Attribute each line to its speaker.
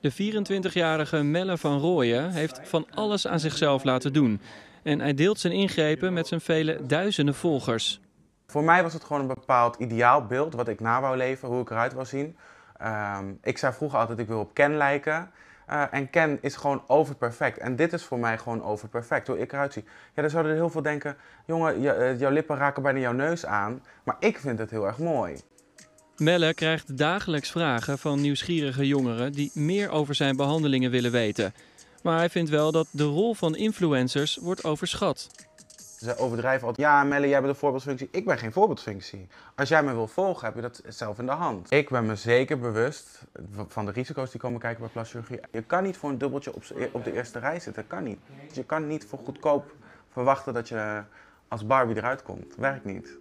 Speaker 1: De 24-jarige Melle van Rooyen heeft van alles aan zichzelf laten doen. En hij deelt zijn ingrepen met zijn vele duizenden volgers. Voor mij was het
Speaker 2: gewoon een bepaald ideaalbeeld wat ik na wou leven, hoe ik eruit wil zien. Ehm, ik zei vroeger altijd, ik wil op Ken lijken. Eh, en Ken is gewoon overperfect. En dit is voor mij gewoon overperfect, hoe ik eruit zie. Ja, dan zouden er heel veel denken, jongen, eh, jouw lippen raken bijna jouw neus aan. Maar ik vind het heel erg mooi.
Speaker 1: Melle krijgt dagelijks vragen van nieuwsgierige jongeren die meer over zijn behandelingen willen weten. Maar hij vindt wel dat de rol van influencers wordt overschat. Ze
Speaker 2: overdrijven altijd. Ja, Melle, jij bent een voorbeeldfunctie. Ik ben geen voorbeeldfunctie. Als jij me wil volgen, heb je dat zelf in de hand. Ik ben me zeker bewust van de risico's die komen kijken bij chirurgie. Je kan niet voor een dubbeltje op, e-, de eerste rij zitten. Dat kan niet. Je kan niet voor goedkoop verwachten dat je als Barbie eruit komt. Werkt niet.